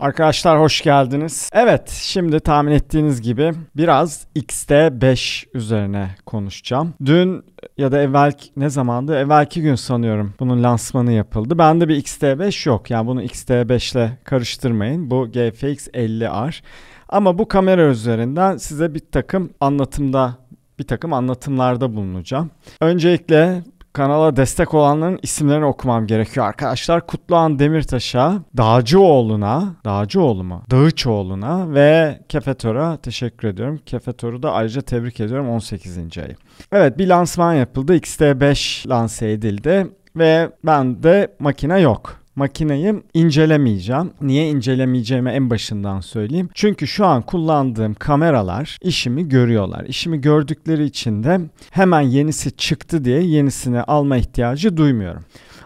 Arkadaşlar hoş geldiniz. Evet şimdi tahmin ettiğiniz gibi biraz XT5 üzerine konuşacağım. Dün ya da evvelki ne zamandı? Evvelki gün sanıyorum bunun lansmanı yapıldı. Bende bir XT5 yok. Yani bunu XT5 ile karıştırmayın. Bu GFX 50R. Ama bu kamera üzerinden size bir takım anlatımda bir takım anlatımlarda bulunacağım. Öncelikle kanala destek olanların isimlerini okumam gerekiyor arkadaşlar. Kutluhan Demirtaş'a, Dağcıoğlu'na, Dağcıoğlu mu? Dağıçoğlu'na ve Kefetör'e teşekkür ediyorum. Kefetör'ü de ayrıca tebrik ediyorum 18. ayı. Evet bir lansman yapıldı. XT5 lanse edildi ve bende makine yok makineyi incelemeyeceğim. Niye incelemeyeceğimi en başından söyleyeyim. Çünkü şu an kullandığım kameralar işimi görüyorlar. İşimi gördükleri için de hemen yenisi çıktı diye yenisini alma ihtiyacı duymuyorum.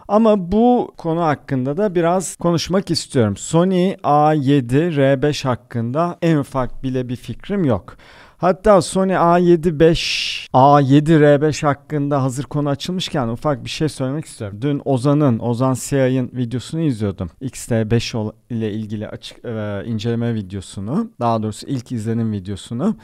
Ama bu konu hakkında da biraz konuşmak istiyorum. Sony A7 R5 hakkında en ufak bile bir fikrim yok. Hatta Sony A7 A7R5 hakkında hazır konu açılmışken ufak bir şey söylemek istiyorum. Dün Ozan'ın, Ozan Siyah'ın videosunu izliyordum. XT5 ile ilgili açık e, inceleme videosunu. Daha doğrusu ilk izlenim videosunu.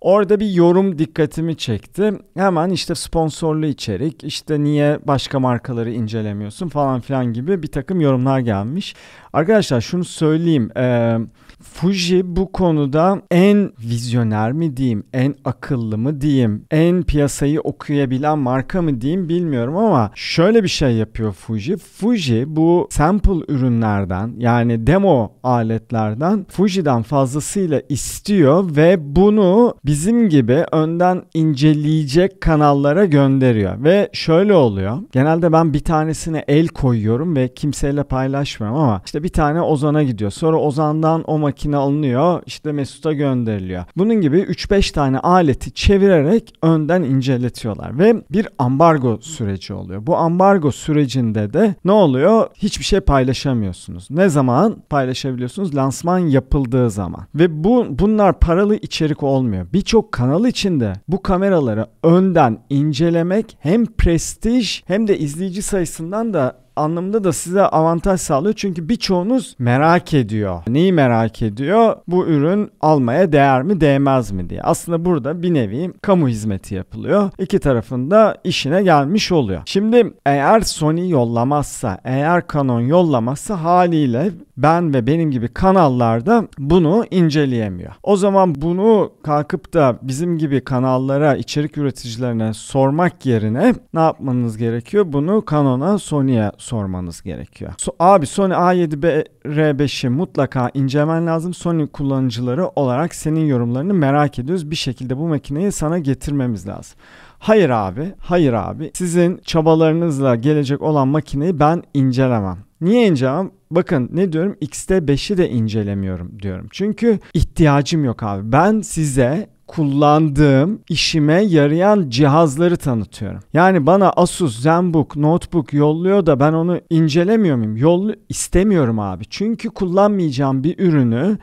Orada bir yorum dikkatimi çekti. Hemen işte sponsorlu içerik, işte niye başka markaları incelemiyorsun falan filan gibi bir takım yorumlar gelmiş. Arkadaşlar şunu söyleyeyim. Eee Fuji bu konuda en vizyoner mi diyeyim, en akıllı mı diyeyim, en piyasayı okuyabilen marka mı diyeyim bilmiyorum ama şöyle bir şey yapıyor Fuji. Fuji bu sample ürünlerden yani demo aletlerden Fuji'den fazlasıyla istiyor ve bunu bizim gibi önden inceleyecek kanallara gönderiyor. Ve şöyle oluyor. Genelde ben bir tanesine el koyuyorum ve kimseyle paylaşmıyorum ama işte bir tane Ozan'a gidiyor. Sonra Ozan'dan o makine alınıyor işte Mesut'a gönderiliyor. Bunun gibi 3-5 tane aleti çevirerek önden inceletiyorlar ve bir ambargo süreci oluyor. Bu ambargo sürecinde de ne oluyor? Hiçbir şey paylaşamıyorsunuz. Ne zaman paylaşabiliyorsunuz? Lansman yapıldığı zaman. Ve bu bunlar paralı içerik olmuyor. Birçok kanal içinde bu kameraları önden incelemek hem prestij hem de izleyici sayısından da anlamında da size avantaj sağlıyor. Çünkü birçoğunuz merak ediyor. Neyi merak ediyor? Bu ürün almaya değer mi değmez mi diye. Aslında burada bir nevi kamu hizmeti yapılıyor. İki tarafında işine gelmiş oluyor. Şimdi eğer Sony yollamazsa, eğer Canon yollamazsa haliyle ben ve benim gibi kanallarda bunu inceleyemiyor. O zaman bunu kalkıp da bizim gibi kanallara, içerik üreticilerine sormak yerine ne yapmanız gerekiyor? Bunu Canon'a, Sony'e sormanız gerekiyor. So abi Sony A7B R5'i mutlaka incelemen lazım. Sony kullanıcıları olarak senin yorumlarını merak ediyoruz. Bir şekilde bu makineyi sana getirmemiz lazım. Hayır abi, hayır abi. Sizin çabalarınızla gelecek olan makineyi ben incelemem. Niye incelemem? Bakın ne diyorum? X'te 5'i de incelemiyorum diyorum. Çünkü ihtiyacım yok abi. Ben size kullandığım, işime yarayan cihazları tanıtıyorum. Yani bana Asus, ZenBook, Notebook yolluyor da ben onu incelemiyor muyum? Yollu istemiyorum abi. Çünkü kullanmayacağım bir ürünü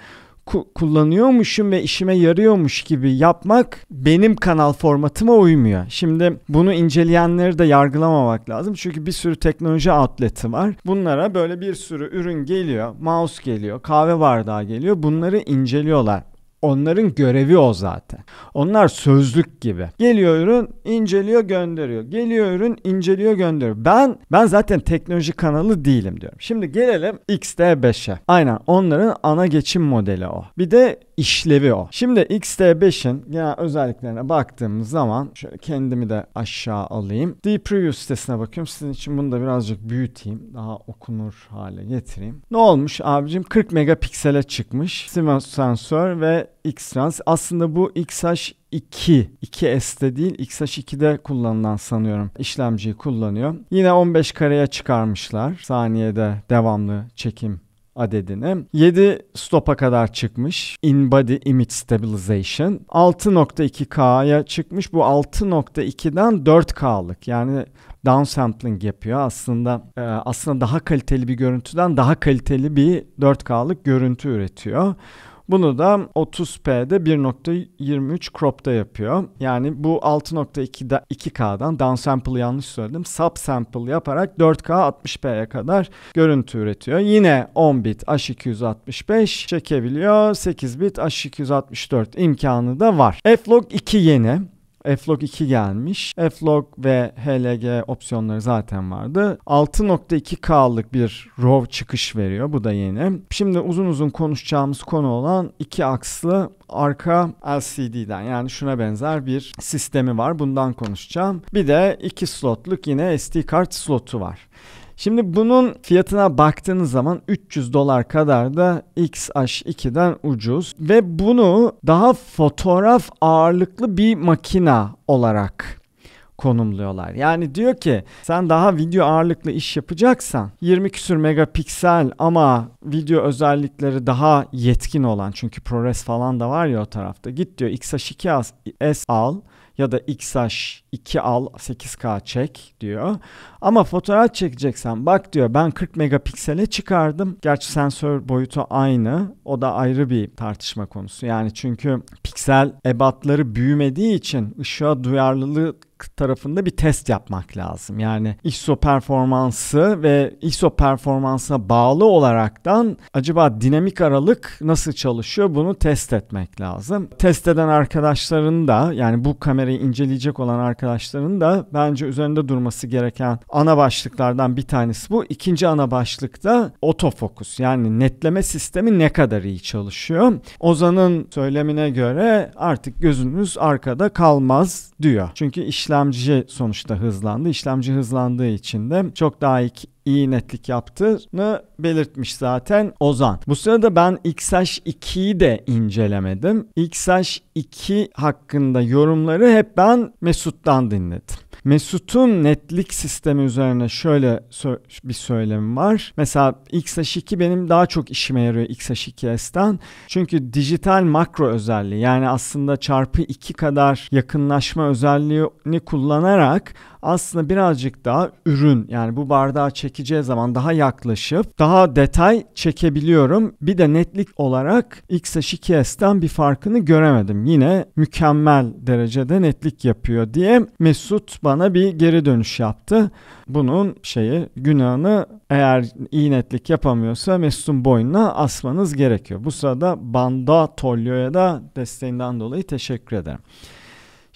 ku- kullanıyormuşum ve işime yarıyormuş gibi yapmak benim kanal formatıma uymuyor. Şimdi bunu inceleyenleri de yargılamamak lazım. Çünkü bir sürü teknoloji atleti var. Bunlara böyle bir sürü ürün geliyor. Mouse geliyor, kahve bardağı geliyor. Bunları inceliyorlar. Onların görevi o zaten. Onlar sözlük gibi. Geliyor ürün, inceliyor, gönderiyor. Geliyor ürün, inceliyor, gönderiyor. Ben ben zaten teknoloji kanalı değilim diyorum. Şimdi gelelim XT5'e. Aynen onların ana geçim modeli o. Bir de işlevi o. Şimdi XT5'in genel özelliklerine baktığımız zaman şöyle kendimi de aşağı alayım. The Preview sitesine bakıyorum. Sizin için bunu da birazcık büyüteyim. Daha okunur hale getireyim. Ne olmuş abicim? 40 megapiksele çıkmış. CMOS sensör ve X-Trans. Aslında bu XH 2, 2S'te değil XH2'de kullanılan sanıyorum işlemciyi kullanıyor. Yine 15 kareye çıkarmışlar saniyede devamlı çekim adedini. 7 stopa kadar çıkmış. In body image stabilization. 6.2K'ya çıkmış. Bu 6.2'den 4K'lık yani downsampling yapıyor. Aslında e, aslında daha kaliteli bir görüntüden daha kaliteli bir 4K'lık görüntü üretiyor. Bunu da 30p'de 1.23 crop'ta yapıyor. Yani bu 6.2'da 2K'dan downsample'ı yanlış söyledim. sub sample yaparak 4K 60p'ye kadar görüntü üretiyor. Yine 10 bit H265 çekebiliyor. 8 bit H264 imkanı da var. F-Log 2 yeni. Flog 2 gelmiş. Flog ve HLG opsiyonları zaten vardı. 6.2K'lık bir RAW çıkış veriyor. Bu da yeni. Şimdi uzun uzun konuşacağımız konu olan iki akslı arka LCD'den yani şuna benzer bir sistemi var. Bundan konuşacağım. Bir de iki slotluk yine SD kart slotu var. Şimdi bunun fiyatına baktığınız zaman 300 dolar kadar da XH2'den ucuz ve bunu daha fotoğraf ağırlıklı bir makina olarak konumluyorlar. Yani diyor ki sen daha video ağırlıklı iş yapacaksan 20 küsür megapiksel ama video özellikleri daha yetkin olan çünkü ProRes falan da var ya o tarafta. Git diyor XH2S al ya da XH 2 al 8K çek diyor. Ama fotoğraf çekeceksen bak diyor ben 40 megapiksele çıkardım. Gerçi sensör boyutu aynı. O da ayrı bir tartışma konusu. Yani çünkü piksel ebatları büyümediği için ışığa duyarlılığı tarafında bir test yapmak lazım. Yani ISO performansı ve ISO performansına bağlı olaraktan acaba dinamik aralık nasıl çalışıyor bunu test etmek lazım. Test eden arkadaşların da yani bu kamerayı inceleyecek olan arkadaşların arkadaşların da bence üzerinde durması gereken ana başlıklardan bir tanesi bu. İkinci ana başlık da otofokus yani netleme sistemi ne kadar iyi çalışıyor. Ozan'ın söylemine göre artık gözünüz arkada kalmaz diyor. Çünkü işlemci sonuçta hızlandı. İşlemci hızlandığı için de çok daha iyi iyi netlik yaptığını belirtmiş zaten Ozan. Bu sırada ben XH2'yi de incelemedim. XH2 hakkında yorumları hep ben Mesut'tan dinledim. Mesut'un netlik sistemi üzerine şöyle sö- bir söylemim var. Mesela XH2 benim daha çok işime yarıyor XH2S'ten. Çünkü dijital makro özelliği yani aslında çarpı 2 kadar yakınlaşma özelliğini kullanarak aslında birazcık daha ürün yani bu bardağı çekeceği zaman daha yaklaşıp daha detay çekebiliyorum. Bir de netlik olarak X2S'ten bir farkını göremedim. Yine mükemmel derecede netlik yapıyor diye Mesut bana bir geri dönüş yaptı. Bunun şeyi günahını eğer iyi netlik yapamıyorsa Mesut'un boynuna asmanız gerekiyor. Bu sırada Banda Tolyo'ya da desteğinden dolayı teşekkür ederim.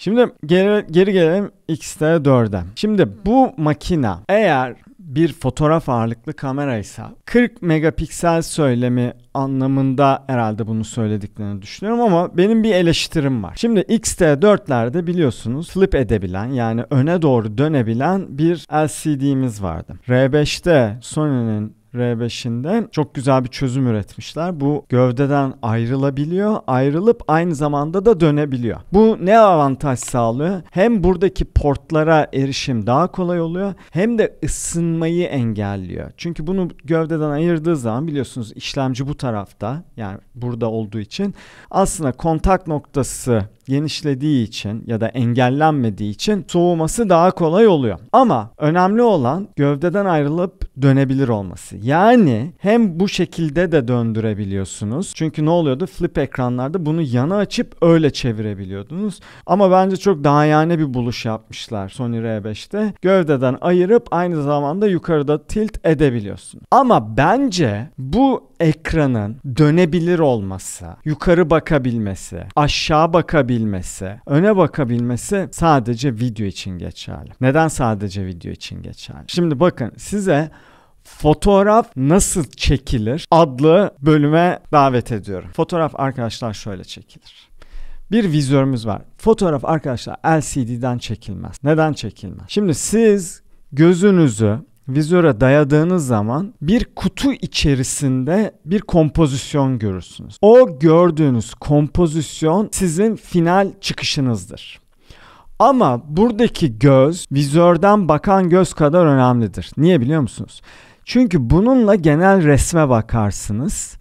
Şimdi geri, geri gelelim X'te 4'e. Şimdi bu makina eğer bir fotoğraf ağırlıklı kameraysa 40 megapiksel söylemi anlamında herhalde bunu söylediklerini düşünüyorum ama benim bir eleştirim var. Şimdi X-T4'lerde biliyorsunuz flip edebilen yani öne doğru dönebilen bir LCD'miz vardı. R5'te Sony'nin R5'inde çok güzel bir çözüm üretmişler. Bu gövdeden ayrılabiliyor. Ayrılıp aynı zamanda da dönebiliyor. Bu ne avantaj sağlıyor? Hem buradaki portlara erişim daha kolay oluyor hem de ısınmayı engelliyor. Çünkü bunu gövdeden ayırdığı zaman biliyorsunuz işlemci bu tarafta yani burada olduğu için aslında kontak noktası genişlediği için ya da engellenmediği için soğuması daha kolay oluyor. Ama önemli olan gövdeden ayrılıp dönebilir olması. Yani hem bu şekilde de döndürebiliyorsunuz. Çünkü ne oluyordu? Flip ekranlarda bunu yana açıp öyle çevirebiliyordunuz. Ama bence çok yani bir buluş yapmışlar Sony R5'te. Gövdeden ayırıp aynı zamanda yukarıda tilt edebiliyorsun. Ama bence bu ekranın dönebilir olması, yukarı bakabilmesi, aşağı bakabilmesi, öne bakabilmesi sadece video için geçerli. Neden sadece video için geçerli? Şimdi bakın size Fotoğraf nasıl çekilir adlı bölüme davet ediyorum. Fotoğraf arkadaşlar şöyle çekilir. Bir vizörümüz var. Fotoğraf arkadaşlar LCD'den çekilmez. Neden çekilmez? Şimdi siz gözünüzü vizöre dayadığınız zaman bir kutu içerisinde bir kompozisyon görürsünüz. O gördüğünüz kompozisyon sizin final çıkışınızdır. Ama buradaki göz vizörden bakan göz kadar önemlidir. Niye biliyor musunuz? Çünkü bununla genel resme bakarsınız.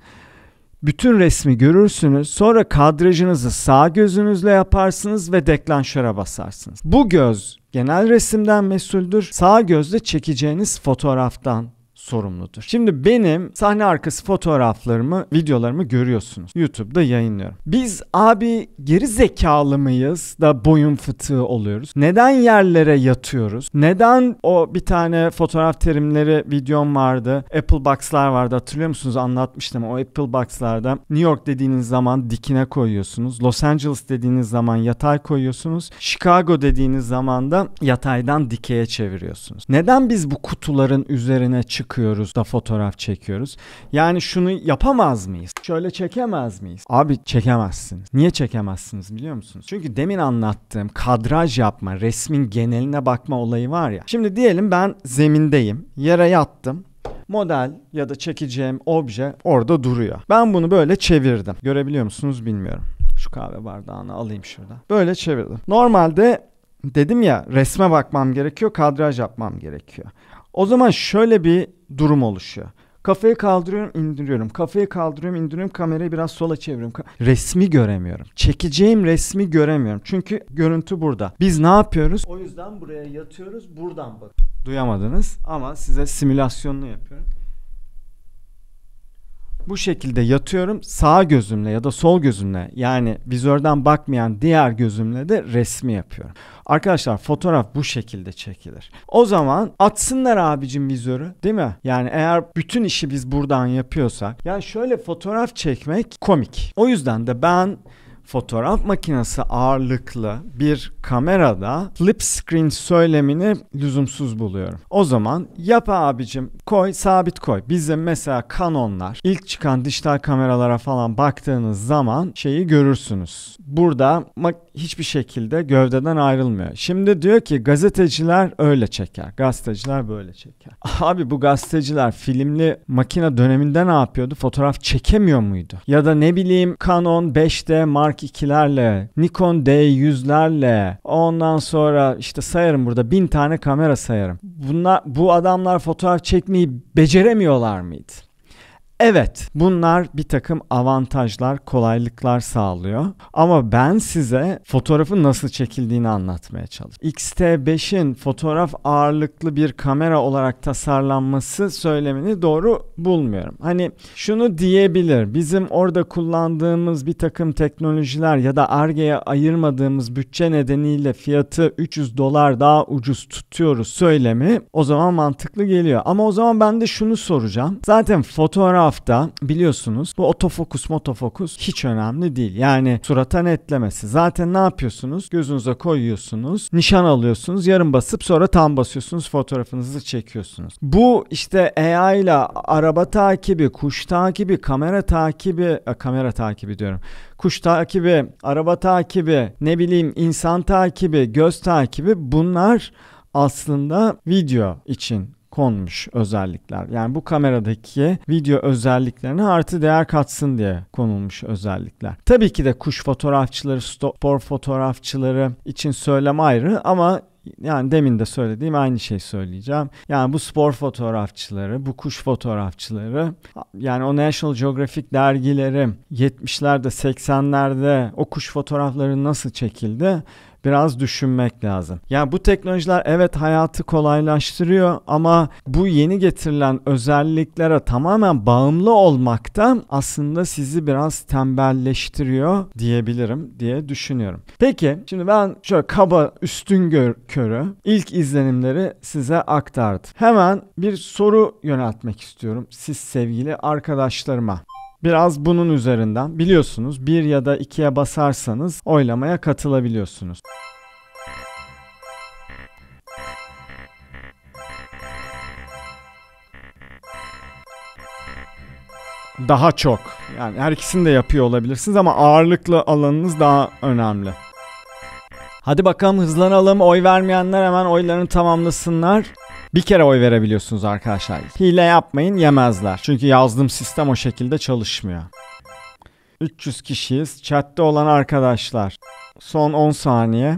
Bütün resmi görürsünüz. Sonra kadrajınızı sağ gözünüzle yaparsınız ve deklanşöre basarsınız. Bu göz genel resimden mesuldür. Sağ gözle çekeceğiniz fotoğraftan sorumludur. Şimdi benim sahne arkası fotoğraflarımı, videolarımı görüyorsunuz. YouTube'da yayınlıyorum. Biz abi geri zekalı mıyız da boyun fıtığı oluyoruz? Neden yerlere yatıyoruz? Neden o bir tane fotoğraf terimleri videom vardı. Apple Box'lar vardı hatırlıyor musunuz? Anlatmıştım. O Apple Box'larda New York dediğiniz zaman dikine koyuyorsunuz. Los Angeles dediğiniz zaman yatay koyuyorsunuz. Chicago dediğiniz zaman da yataydan dikeye çeviriyorsunuz. Neden biz bu kutuların üzerine çık çıkıyoruz da fotoğraf çekiyoruz. Yani şunu yapamaz mıyız? Şöyle çekemez miyiz? Abi çekemezsiniz. Niye çekemezsiniz biliyor musunuz? Çünkü demin anlattığım kadraj yapma, resmin geneline bakma olayı var ya. Şimdi diyelim ben zemindeyim. Yere yattım model ya da çekeceğim obje orada duruyor. Ben bunu böyle çevirdim. Görebiliyor musunuz bilmiyorum. Şu kahve bardağını alayım şurada. Böyle çevirdim. Normalde dedim ya resme bakmam gerekiyor, kadraj yapmam gerekiyor. O zaman şöyle bir durum oluşuyor. Kafayı kaldırıyorum, indiriyorum. Kafayı kaldırıyorum, indiriyorum. Kamerayı biraz sola çeviriyorum. Resmi göremiyorum. Çekeceğim resmi göremiyorum. Çünkü görüntü burada. Biz ne yapıyoruz? O yüzden buraya yatıyoruz. Buradan bak. Duyamadınız ama size simülasyonunu yapıyorum bu şekilde yatıyorum sağ gözümle ya da sol gözümle yani vizörden bakmayan diğer gözümle de resmi yapıyorum. Arkadaşlar fotoğraf bu şekilde çekilir. O zaman atsınlar abicim vizörü değil mi? Yani eğer bütün işi biz buradan yapıyorsak yani şöyle fotoğraf çekmek komik. O yüzden de ben fotoğraf makinesi ağırlıklı bir kamerada flip screen söylemini lüzumsuz buluyorum. O zaman yap abicim koy sabit koy. Bizim mesela Canon'lar ilk çıkan dijital kameralara falan baktığınız zaman şeyi görürsünüz. Burada hiçbir şekilde gövdeden ayrılmıyor. Şimdi diyor ki gazeteciler öyle çeker. Gazeteciler böyle çeker. Abi bu gazeteciler filmli makine döneminde ne yapıyordu? Fotoğraf çekemiyor muydu? Ya da ne bileyim Canon 5D Mark Mark 2'lerle, Nikon D100'lerle, ondan sonra işte sayarım burada bin tane kamera sayarım. Bunlar, bu adamlar fotoğraf çekmeyi beceremiyorlar mıydı? Evet bunlar bir takım avantajlar, kolaylıklar sağlıyor. Ama ben size fotoğrafın nasıl çekildiğini anlatmaya çalışıyorum. X-T5'in fotoğraf ağırlıklı bir kamera olarak tasarlanması söylemini doğru bulmuyorum. Hani şunu diyebilir bizim orada kullandığımız bir takım teknolojiler ya da ARGE'ye ayırmadığımız bütçe nedeniyle fiyatı 300 dolar daha ucuz tutuyoruz söylemi o zaman mantıklı geliyor. Ama o zaman ben de şunu soracağım. Zaten fotoğraf hafta biliyorsunuz bu otofokus motofokus hiç önemli değil. Yani surata netlemesi. Zaten ne yapıyorsunuz? Gözünüze koyuyorsunuz. Nişan alıyorsunuz. Yarım basıp sonra tam basıyorsunuz. Fotoğrafınızı çekiyorsunuz. Bu işte AI ile araba takibi, kuş takibi, kamera takibi, e, kamera takibi diyorum. Kuş takibi, araba takibi, ne bileyim insan takibi, göz takibi bunlar aslında video için konmuş özellikler. Yani bu kameradaki video özelliklerine artı değer katsın diye konulmuş özellikler. Tabii ki de kuş fotoğrafçıları, spor fotoğrafçıları için söylem ayrı ama yani demin de söylediğim aynı şey söyleyeceğim. Yani bu spor fotoğrafçıları, bu kuş fotoğrafçıları yani o National Geographic dergileri 70'lerde 80'lerde o kuş fotoğrafları nasıl çekildi? biraz düşünmek lazım. Yani bu teknolojiler evet hayatı kolaylaştırıyor ama bu yeni getirilen özelliklere tamamen bağımlı olmakta aslında sizi biraz tembelleştiriyor diyebilirim diye düşünüyorum. Peki şimdi ben şöyle kaba üstün gör, körü ilk izlenimleri size aktardım. Hemen bir soru yöneltmek istiyorum siz sevgili arkadaşlarıma. Biraz bunun üzerinden biliyorsunuz bir ya da ikiye basarsanız oylamaya katılabiliyorsunuz. Daha çok. Yani her ikisini de yapıyor olabilirsiniz ama ağırlıklı alanınız daha önemli. Hadi bakalım hızlanalım. Oy vermeyenler hemen oylarını tamamlasınlar. Bir kere oy verebiliyorsunuz arkadaşlar. Hile yapmayın yemezler. Çünkü yazdığım sistem o şekilde çalışmıyor. 300 kişiyiz. Chat'te olan arkadaşlar. Son 10 saniye.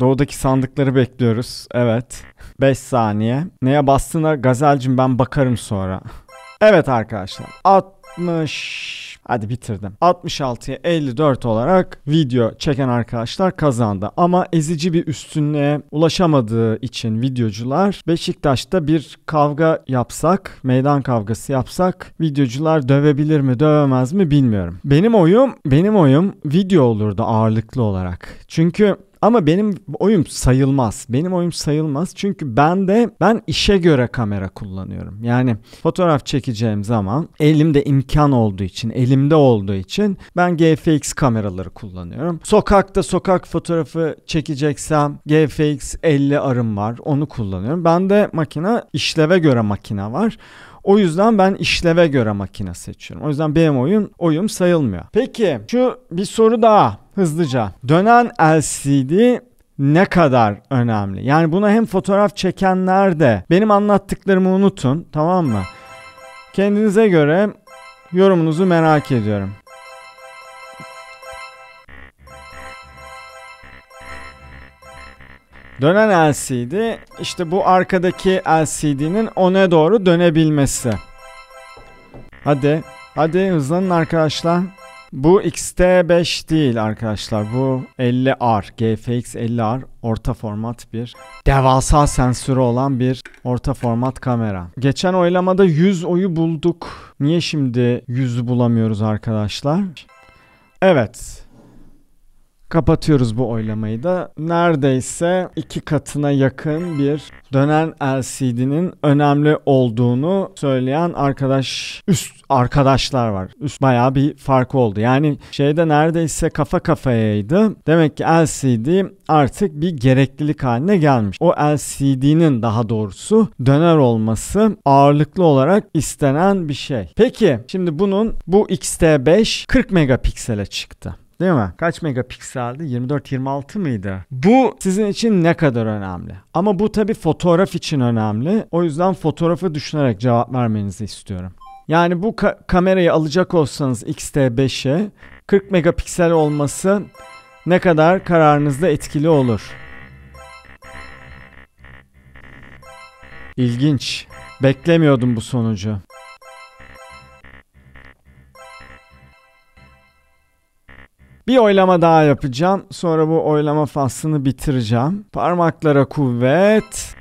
Doğudaki sandıkları bekliyoruz. Evet. 5 saniye. Neye bastığına gazelcim ben bakarım sonra. Evet arkadaşlar. At 60 Hadi bitirdim. 66'ya 54 olarak video çeken arkadaşlar kazandı. Ama ezici bir üstünlüğe ulaşamadığı için videocular Beşiktaş'ta bir kavga yapsak, meydan kavgası yapsak videocular dövebilir mi dövemez mi bilmiyorum. Benim oyum, benim oyum video olurdu ağırlıklı olarak. Çünkü ama benim oyum sayılmaz. Benim oyum sayılmaz çünkü ben de ben işe göre kamera kullanıyorum. Yani fotoğraf çekeceğim zaman elimde imkan imkan olduğu için, elimde olduğu için ben GFX kameraları kullanıyorum. Sokakta sokak fotoğrafı çekeceksem GFX 50 arım var. Onu kullanıyorum. Ben de makine işleve göre makine var. O yüzden ben işleve göre makine seçiyorum. O yüzden benim oyun oyum sayılmıyor. Peki şu bir soru daha hızlıca. Dönen LCD ne kadar önemli? Yani buna hem fotoğraf çekenler de benim anlattıklarımı unutun tamam mı? Kendinize göre Yorumunuzu merak ediyorum. Dönen LCD işte bu arkadaki LCD'nin ona doğru dönebilmesi. Hadi, hadi hızlanın arkadaşlar. Bu XT5 değil arkadaşlar. Bu 50R, GFX 50R orta format bir devasa sensörü olan bir orta format kamera. Geçen oylamada 100 oyu bulduk. Niye şimdi 100'ü bulamıyoruz arkadaşlar? Evet. Kapatıyoruz bu oylamayı da. Neredeyse iki katına yakın bir dönen LCD'nin önemli olduğunu söyleyen arkadaş üst arkadaşlar var. Üst bayağı bir fark oldu. Yani şeyde neredeyse kafa kafayaydı. Demek ki LCD artık bir gereklilik haline gelmiş. O LCD'nin daha doğrusu döner olması ağırlıklı olarak istenen bir şey. Peki şimdi bunun bu XT5 40 megapiksele çıktı. Değil mi? Kaç megapikseldi? 24-26 mıydı? Bu sizin için ne kadar önemli? Ama bu tabii fotoğraf için önemli. O yüzden fotoğrafı düşünerek cevap vermenizi istiyorum. Yani bu ka- kamerayı alacak olsanız X-T5'e 40 megapiksel olması ne kadar kararınızda etkili olur? İlginç. Beklemiyordum bu sonucu. Bir oylama daha yapacağım. Sonra bu oylama faslını bitireceğim. Parmaklara kuvvet.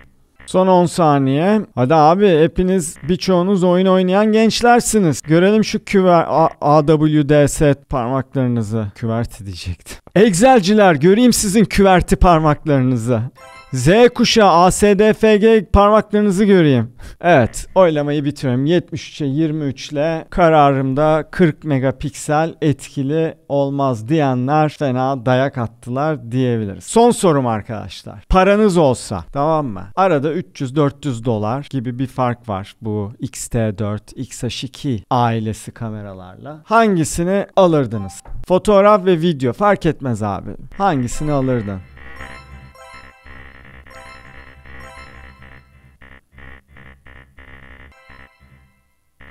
Son 10 saniye. Hadi abi hepiniz birçoğunuz oyun oynayan gençlersiniz. Görelim şu QR A AWDS parmaklarınızı. Küvert diyecektim. Excelciler göreyim sizin küverti parmaklarınızı. Z kuşağı ASDFG parmaklarınızı göreyim. Evet oylamayı bitiriyorum. 73'e 23 ile kararımda 40 megapiksel etkili olmaz diyenler fena dayak attılar diyebiliriz. Son sorum arkadaşlar. Paranız olsa tamam mı? Arada 300-400 dolar gibi bir fark var bu X t 4 X XH2 ailesi kameralarla. Hangisini alırdınız? Fotoğraf ve video fark etmez abi. Hangisini alırdın?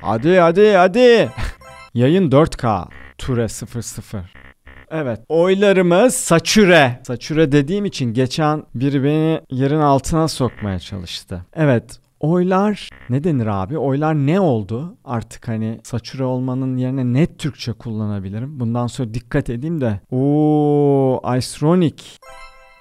Hadi hadi hadi. Yayın 4K. Ture 00. Evet. Oylarımız saçüre. Saçüre dediğim için geçen biri beni yerin altına sokmaya çalıştı. Evet. Oylar ne denir abi? Oylar ne oldu? Artık hani saçüre olmanın yerine net Türkçe kullanabilirim. Bundan sonra dikkat edeyim de. Oo, Iceronic.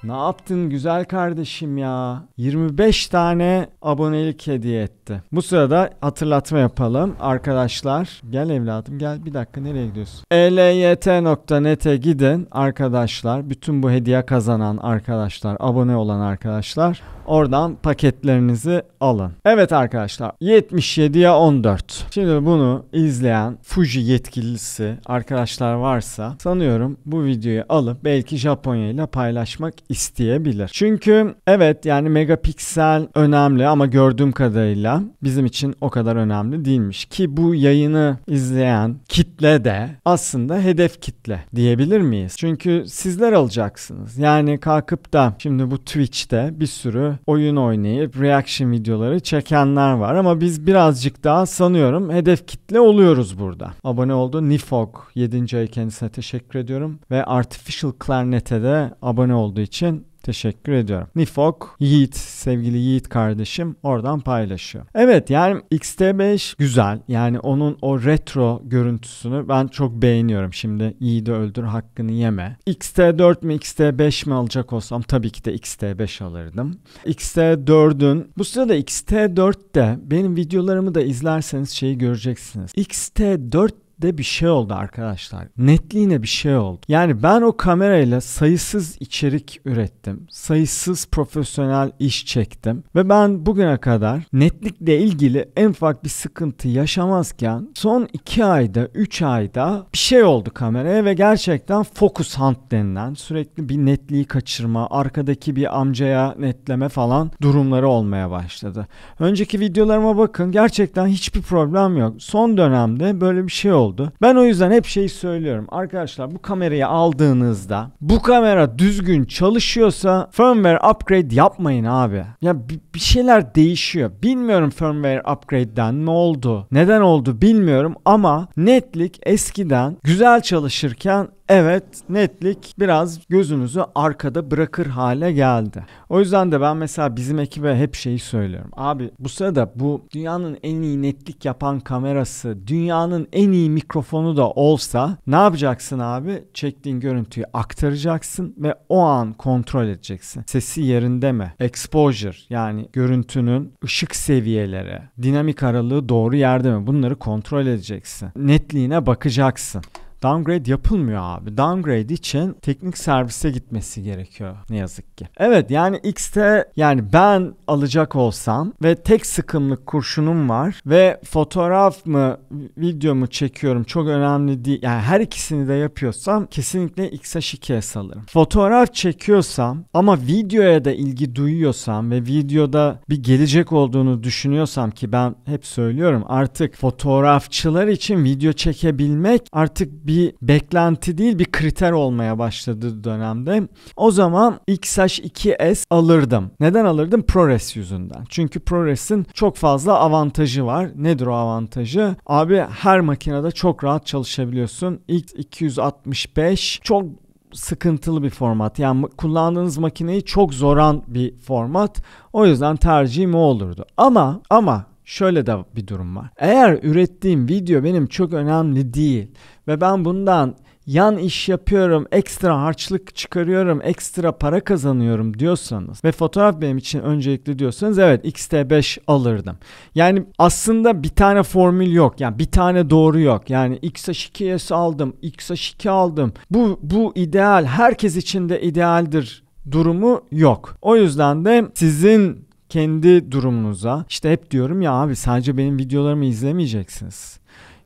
Ne yaptın güzel kardeşim ya? 25 tane abonelik hediye etti. Bu sırada hatırlatma yapalım arkadaşlar. Gel evladım gel bir dakika nereye gidiyorsun? elyt.net'e gidin arkadaşlar. Bütün bu hediye kazanan arkadaşlar, abone olan arkadaşlar oradan paketlerinizi alın. Evet arkadaşlar 77'ye 14. Şimdi bunu izleyen Fuji yetkilisi arkadaşlar varsa sanıyorum bu videoyu alıp belki Japonya ile paylaşmak isteyebilir. Çünkü evet yani megapiksel önemli ama gördüğüm kadarıyla bizim için o kadar önemli değilmiş ki bu yayını izleyen kitle de aslında hedef kitle diyebilir miyiz? Çünkü sizler alacaksınız. Yani kalkıp da şimdi bu Twitch'te bir sürü oyun oynayıp reaction videoları çekenler var ama biz birazcık daha sanıyorum hedef kitle oluyoruz burada. Abone oldu Nifog 7. ay kendisine teşekkür ediyorum ve Artificial Clarinet'e de abone olduğu için için Teşekkür ediyorum. Nifok Yiğit, sevgili Yiğit kardeşim oradan paylaşıyor. Evet yani XT5 güzel. Yani onun o retro görüntüsünü ben çok beğeniyorum. Şimdi Yiğit'i öldür hakkını yeme. XT4 mi XT5 mi alacak olsam tabii ki de XT5 alırdım. XT4'ün bu sırada XT4'te benim videolarımı da izlerseniz şeyi göreceksiniz. XT4 de bir şey oldu arkadaşlar. Netliğine bir şey oldu. Yani ben o kamerayla sayısız içerik ürettim. Sayısız profesyonel iş çektim. Ve ben bugüne kadar netlikle ilgili en ufak bir sıkıntı yaşamazken son 2 ayda 3 ayda bir şey oldu kameraya ve gerçekten focus hunt denilen sürekli bir netliği kaçırma, arkadaki bir amcaya netleme falan durumları olmaya başladı. Önceki videolarıma bakın gerçekten hiçbir problem yok. Son dönemde böyle bir şey oldu oldu. Ben o yüzden hep şey söylüyorum. Arkadaşlar bu kamerayı aldığınızda bu kamera düzgün çalışıyorsa firmware upgrade yapmayın abi. Ya bir şeyler değişiyor. Bilmiyorum firmware upgrade'den ne oldu? Neden oldu bilmiyorum ama netlik eskiden güzel çalışırken Evet netlik biraz gözünüzü arkada bırakır hale geldi. O yüzden de ben mesela bizim ekibe hep şeyi söylüyorum. Abi bu sırada bu dünyanın en iyi netlik yapan kamerası, dünyanın en iyi mikrofonu da olsa ne yapacaksın abi? Çektiğin görüntüyü aktaracaksın ve o an kontrol edeceksin. Sesi yerinde mi? Exposure yani görüntünün ışık seviyeleri, dinamik aralığı doğru yerde mi? Bunları kontrol edeceksin. Netliğine bakacaksın. Downgrade yapılmıyor abi. Downgrade için teknik servise gitmesi gerekiyor ne yazık ki. Evet yani X'te yani ben alacak olsam ve tek sıkımlık kurşunum var ve fotoğraf mı video mu çekiyorum çok önemli değil. Yani her ikisini de yapıyorsam kesinlikle X'e 2'ye salırım. Fotoğraf çekiyorsam ama videoya da ilgi duyuyorsam ve videoda bir gelecek olduğunu düşünüyorsam ki ben hep söylüyorum artık fotoğrafçılar için video çekebilmek artık bir bir beklenti değil bir kriter olmaya başladı dönemde o zaman XH2S alırdım. Neden alırdım? ProRes yüzünden. Çünkü ProRes'in çok fazla avantajı var. Nedir o avantajı? Abi her makinede çok rahat çalışabiliyorsun. X265 çok sıkıntılı bir format. Yani kullandığınız makineyi çok zoran bir format. O yüzden tercihim o olurdu. Ama ama şöyle de bir durum var. Eğer ürettiğim video benim çok önemli değil ve ben bundan yan iş yapıyorum, ekstra harçlık çıkarıyorum, ekstra para kazanıyorum diyorsanız ve fotoğraf benim için öncelikli diyorsanız evet X-T5 alırdım. Yani aslında bir tane formül yok. Yani bir tane doğru yok. Yani X-H2S aldım, X-H2 aldım. Bu, bu ideal. Herkes için de idealdir durumu yok. O yüzden de sizin kendi durumunuza işte hep diyorum ya abi sadece benim videolarımı izlemeyeceksiniz.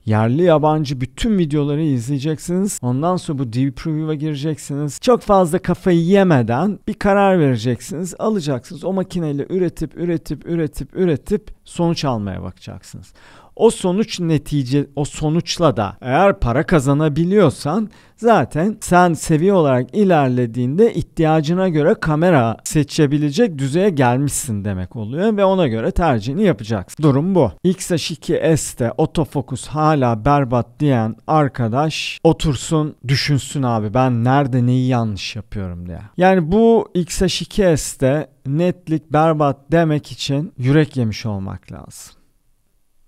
Yerli yabancı bütün videoları izleyeceksiniz. Ondan sonra bu deep review'a gireceksiniz. Çok fazla kafayı yemeden bir karar vereceksiniz. Alacaksınız o makineyle üretip üretip üretip üretip sonuç almaya bakacaksınız o sonuç netice o sonuçla da eğer para kazanabiliyorsan zaten sen seviye olarak ilerlediğinde ihtiyacına göre kamera seçebilecek düzeye gelmişsin demek oluyor ve ona göre tercihini yapacaksın. Durum bu. X2S'te otofokus hala berbat diyen arkadaş otursun düşünsün abi ben nerede neyi yanlış yapıyorum diye. Yani bu X2S'te netlik berbat demek için yürek yemiş olmak lazım.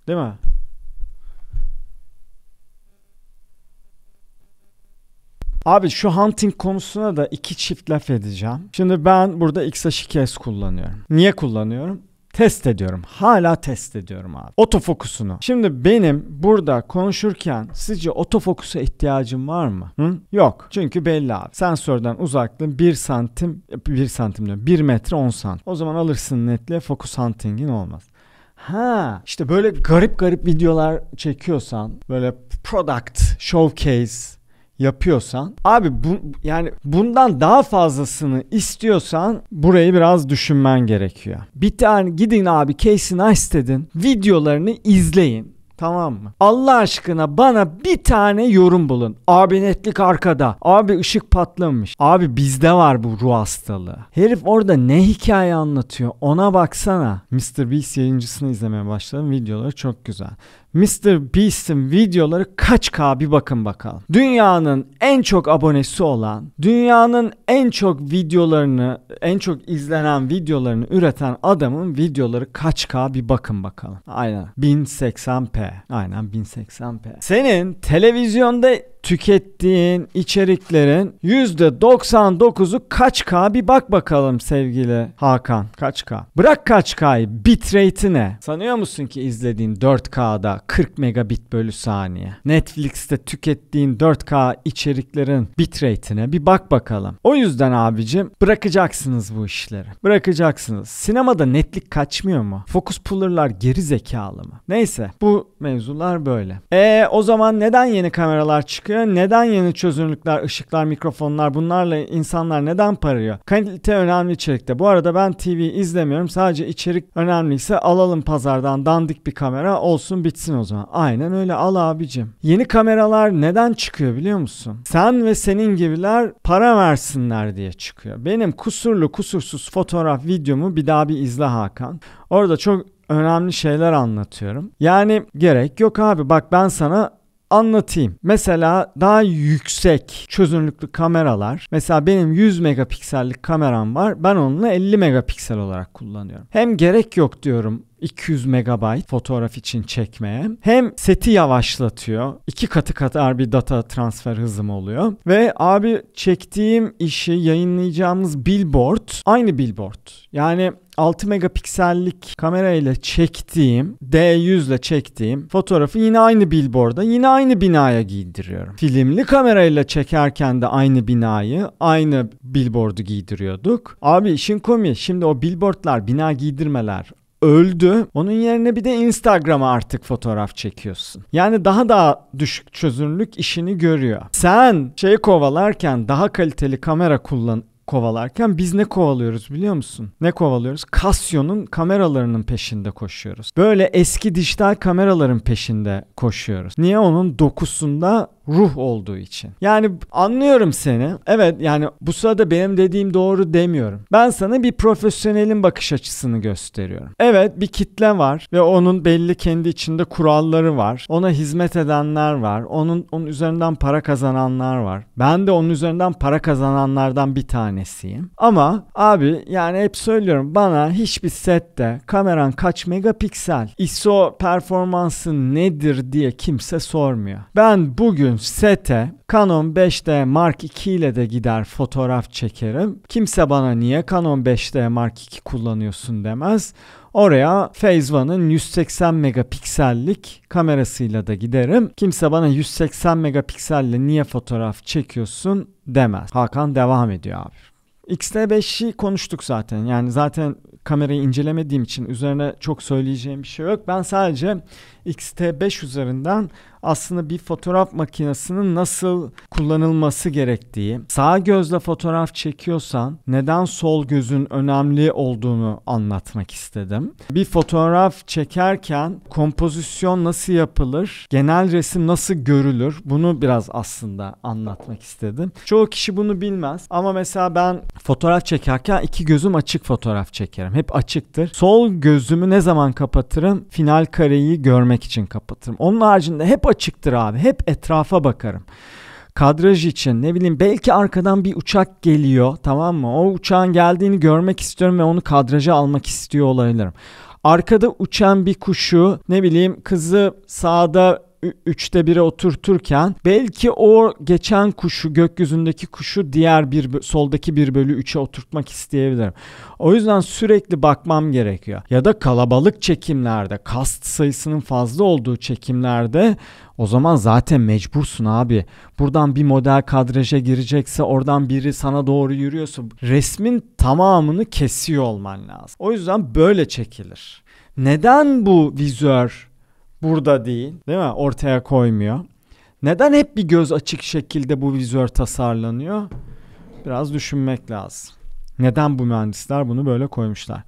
Değil mi? Abi şu hunting konusuna da iki çift laf edeceğim. Şimdi ben burada X-H2S kullanıyorum. Niye kullanıyorum? Test ediyorum. Hala test ediyorum abi. Otofokusunu. Şimdi benim burada konuşurken sizce otofokusa ihtiyacım var mı? Hı? Yok. Çünkü belli abi. Sensörden uzaklığın 1 santim, 1 santim diyorum. 1 metre 10 santim. O zaman alırsın netle fokus hunting'in olmaz. Ha işte böyle garip garip videolar çekiyorsan böyle product showcase yapıyorsan abi bu yani bundan daha fazlasını istiyorsan burayı biraz düşünmen gerekiyor. Bir tane gidin abi Casey Neistat'in videolarını izleyin. Tamam mı? Allah aşkına bana bir tane yorum bulun. Abi netlik arkada. Abi ışık patlamış. Abi bizde var bu ruh hastalığı. Herif orada ne hikaye anlatıyor ona baksana. Mr. Beast yayıncısını izlemeye başladım. Videoları çok güzel. Mr. Beast'in videoları kaç K bir bakın bakalım. Dünyanın en çok abonesi olan, dünyanın en çok videolarını, en çok izlenen videolarını üreten adamın videoları kaç K bir bakın bakalım. Aynen 1080p. Aynen 1080p. Senin televizyonda tükettiğin içeriklerin %99'u kaç K bir bak bakalım sevgili Hakan. Kaç K? Bırak kaç K'yı bitrate'i ne? Sanıyor musun ki izlediğin 4K'da 40 megabit bölü saniye. Netflix'te tükettiğin 4K içeriklerin bitrate'ine bir bak bakalım. O yüzden abicim bırakacaksınız bu işleri. Bırakacaksınız. Sinemada netlik kaçmıyor mu? Focus puller'lar geri zekalı mı? Neyse bu mevzular böyle. E o zaman neden yeni kameralar çıkıyor? üretime neden yeni çözünürlükler, ışıklar, mikrofonlar bunlarla insanlar neden parıyor? Kalite önemli içerikte. Bu arada ben TV izlemiyorum. Sadece içerik önemliyse alalım pazardan dandik bir kamera olsun bitsin o zaman. Aynen öyle al abicim. Yeni kameralar neden çıkıyor biliyor musun? Sen ve senin gibiler para versinler diye çıkıyor. Benim kusurlu kusursuz fotoğraf videomu bir daha bir izle Hakan. Orada çok önemli şeyler anlatıyorum. Yani gerek yok abi. Bak ben sana anlatayım. Mesela daha yüksek çözünürlüklü kameralar. Mesela benim 100 megapiksellik kameram var. Ben onunla 50 megapiksel olarak kullanıyorum. Hem gerek yok diyorum 200 megabayt fotoğraf için çekmeye. Hem seti yavaşlatıyor. iki katı kadar bir data transfer hızım oluyor. Ve abi çektiğim işi yayınlayacağımız billboard aynı billboard. Yani 6 megapiksellik kamerayla çektiğim, D100 ile çektiğim fotoğrafı yine aynı billboard'a, yine aynı binaya giydiriyorum. Filmli kamerayla çekerken de aynı binayı, aynı billboard'u giydiriyorduk. Abi işin komiği şimdi o billboardlar, bina giydirmeler öldü. Onun yerine bir de Instagram'a artık fotoğraf çekiyorsun. Yani daha da düşük çözünürlük işini görüyor. Sen şey kovalarken daha kaliteli kamera kullan kovalarken biz ne kovalıyoruz biliyor musun? Ne kovalıyoruz? Casio'nun kameralarının peşinde koşuyoruz. Böyle eski dijital kameraların peşinde koşuyoruz. Niye onun dokusunda ruh olduğu için. Yani anlıyorum seni. Evet yani bu sırada benim dediğim doğru demiyorum. Ben sana bir profesyonelin bakış açısını gösteriyorum. Evet bir kitle var ve onun belli kendi içinde kuralları var. Ona hizmet edenler var. Onun onun üzerinden para kazananlar var. Ben de onun üzerinden para kazananlardan bir tane tanesiyim. Ama abi yani hep söylüyorum bana hiçbir sette kameran kaç megapiksel, ISO performansı nedir diye kimse sormuyor. Ben bugün sete Canon 5D Mark II ile de gider fotoğraf çekerim. Kimse bana niye Canon 5D Mark II kullanıyorsun demez. Oraya Phase 1'ın 180 megapiksellik kamerasıyla da giderim. Kimse bana 180 megapikselle niye fotoğraf çekiyorsun demez. Hakan devam ediyor abi. x 5i konuştuk zaten. Yani zaten kamerayı incelemediğim için üzerine çok söyleyeceğim bir şey yok. Ben sadece XT5 üzerinden aslında bir fotoğraf makinesinin nasıl kullanılması gerektiği, sağ gözle fotoğraf çekiyorsan neden sol gözün önemli olduğunu anlatmak istedim. Bir fotoğraf çekerken kompozisyon nasıl yapılır, genel resim nasıl görülür bunu biraz aslında anlatmak istedim. Çoğu kişi bunu bilmez ama mesela ben Fotoğraf çekerken iki gözüm açık fotoğraf çekerim. Hep açıktır. Sol gözümü ne zaman kapatırım? Final kareyi görmek için kapatırım. Onun haricinde hep açıktır abi. Hep etrafa bakarım kadraj için ne bileyim belki arkadan bir uçak geliyor tamam mı? O uçağın geldiğini görmek istiyorum ve onu kadraja almak istiyor olabilirim. Arkada uçan bir kuşu ne bileyim kızı sağda üçte bire oturturken belki o geçen kuşu gökyüzündeki kuşu diğer bir soldaki bir bölü üçe oturtmak isteyebilirim. O yüzden sürekli bakmam gerekiyor. Ya da kalabalık çekimlerde kast sayısının fazla olduğu çekimlerde o zaman zaten mecbursun abi. Buradan bir model kadraja girecekse oradan biri sana doğru yürüyorsa resmin tamamını kesiyor olman lazım. O yüzden böyle çekilir. Neden bu vizör burada değil değil mi? Ortaya koymuyor. Neden hep bir göz açık şekilde bu vizör tasarlanıyor? Biraz düşünmek lazım. Neden bu mühendisler bunu böyle koymuşlar?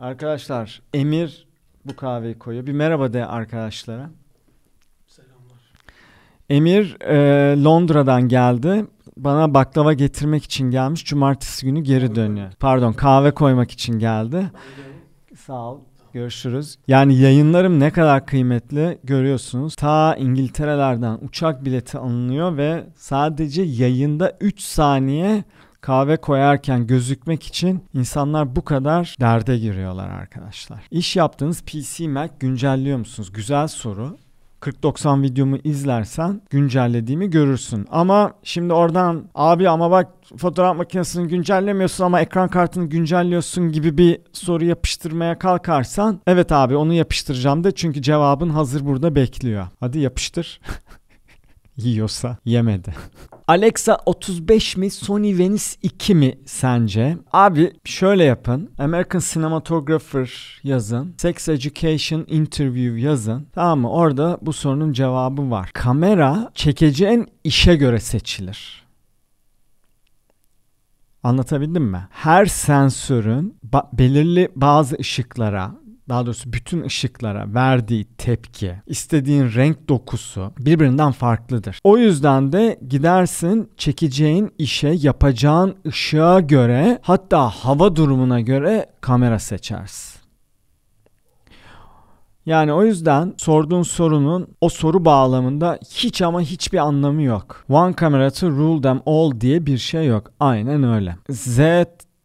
Arkadaşlar Emir bu kahveyi koyuyor. Bir merhaba de arkadaşlara. Selamlar. Emir e, Londra'dan geldi. Bana baklava getirmek için gelmiş. Cumartesi günü geri dönüyor. Pardon kahve koymak için geldi. Sağ ol. Görüşürüz. Yani yayınlarım ne kadar kıymetli görüyorsunuz. Ta İngiltere'lerden uçak bileti alınıyor ve sadece yayında 3 saniye kahve koyarken gözükmek için insanlar bu kadar derde giriyorlar arkadaşlar. İş yaptığınız PC Mac güncelliyor musunuz? Güzel soru. 40 videomu izlersen güncellediğimi görürsün. Ama şimdi oradan abi ama bak fotoğraf makinesini güncellemiyorsun ama ekran kartını güncelliyorsun gibi bir soru yapıştırmaya kalkarsan evet abi onu yapıştıracağım da çünkü cevabın hazır burada bekliyor. Hadi yapıştır. yiyorsa yemedi. Alexa 35 mi Sony Venice 2 mi sence? Abi şöyle yapın. American Cinematographer yazın. Sex Education Interview yazın. Tamam mı? Orada bu sorunun cevabı var. Kamera çekeceğin işe göre seçilir. Anlatabildim mi? Her sensörün ba- belirli bazı ışıklara daha doğrusu bütün ışıklara verdiği tepki, istediğin renk dokusu birbirinden farklıdır. O yüzden de gidersin çekeceğin işe, yapacağın ışığa göre hatta hava durumuna göre kamera seçersin. Yani o yüzden sorduğun sorunun o soru bağlamında hiç ama hiçbir anlamı yok. One camera to rule them all diye bir şey yok. Aynen öyle. Z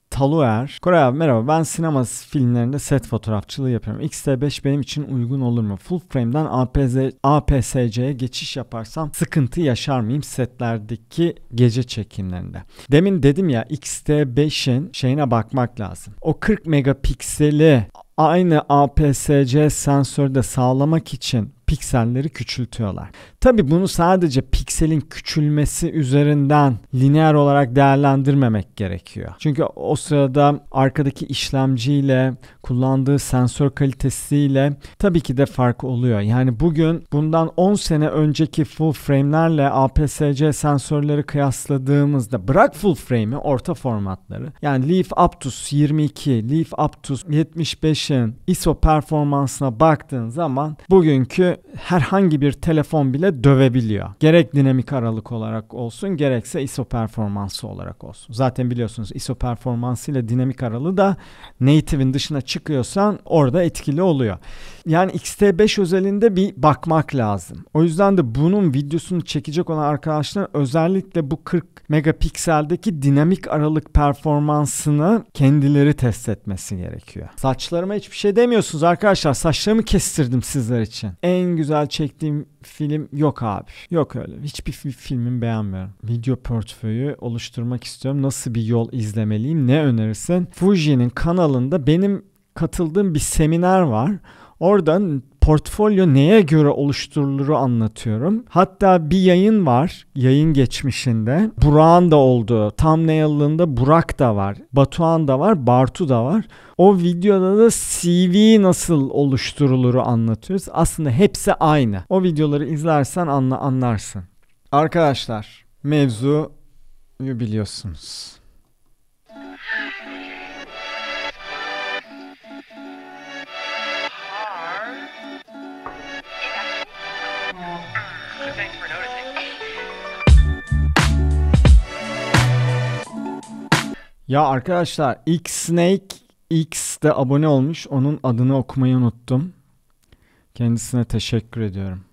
Taluer. Koray abi merhaba ben sinema filmlerinde set fotoğrafçılığı yapıyorum. X-T5 benim için uygun olur mu? Full frame'den APZ, APS-C'ye geçiş yaparsam sıkıntı yaşar mıyım setlerdeki gece çekimlerinde? Demin dedim ya X-T5'in şeyine bakmak lazım. O 40 megapikseli aynı APS-C sensörde sağlamak için pikselleri küçültüyorlar. Tabi bunu sadece pikselin küçülmesi üzerinden lineer olarak değerlendirmemek gerekiyor. Çünkü o sırada arkadaki işlemciyle kullandığı sensör kalitesiyle tabii ki de fark oluyor. Yani bugün bundan 10 sene önceki full frame'lerle APS-C sensörleri kıyasladığımızda bırak full frame'i orta formatları yani Leaf Aptus 22, Leaf Aptus 75'in ISO performansına baktığın zaman bugünkü herhangi bir telefon bile dövebiliyor. Gerek dinamik aralık olarak olsun gerekse ISO performansı olarak olsun. Zaten biliyorsunuz ISO performansı ile dinamik aralığı da native'in dışına çıkıyorsan orada etkili oluyor yani xt 5 özelinde bir bakmak lazım. O yüzden de bunun videosunu çekecek olan arkadaşlar özellikle bu 40 megapikseldeki dinamik aralık performansını kendileri test etmesi gerekiyor. Saçlarıma hiçbir şey demiyorsunuz arkadaşlar. Saçlarımı kestirdim sizler için. En güzel çektiğim film yok abi. Yok öyle. Hiçbir filmin beğenmiyorum. Video portföyü oluşturmak istiyorum. Nasıl bir yol izlemeliyim? Ne önerirsin? Fuji'nin kanalında benim katıldığım bir seminer var. Oradan portfolyo neye göre oluşturuluru anlatıyorum. Hatta bir yayın var yayın geçmişinde. Burak'ın da olduğu, thumbnail'ında Burak da var, Batuhan da var, Bartu da var. O videoda da CV nasıl oluşturuluru anlatıyoruz. Aslında hepsi aynı. O videoları izlersen anla, anlarsın. Arkadaşlar mevzu biliyorsunuz. Ya arkadaşlar X Snake X de abone olmuş. Onun adını okumayı unuttum. Kendisine teşekkür ediyorum.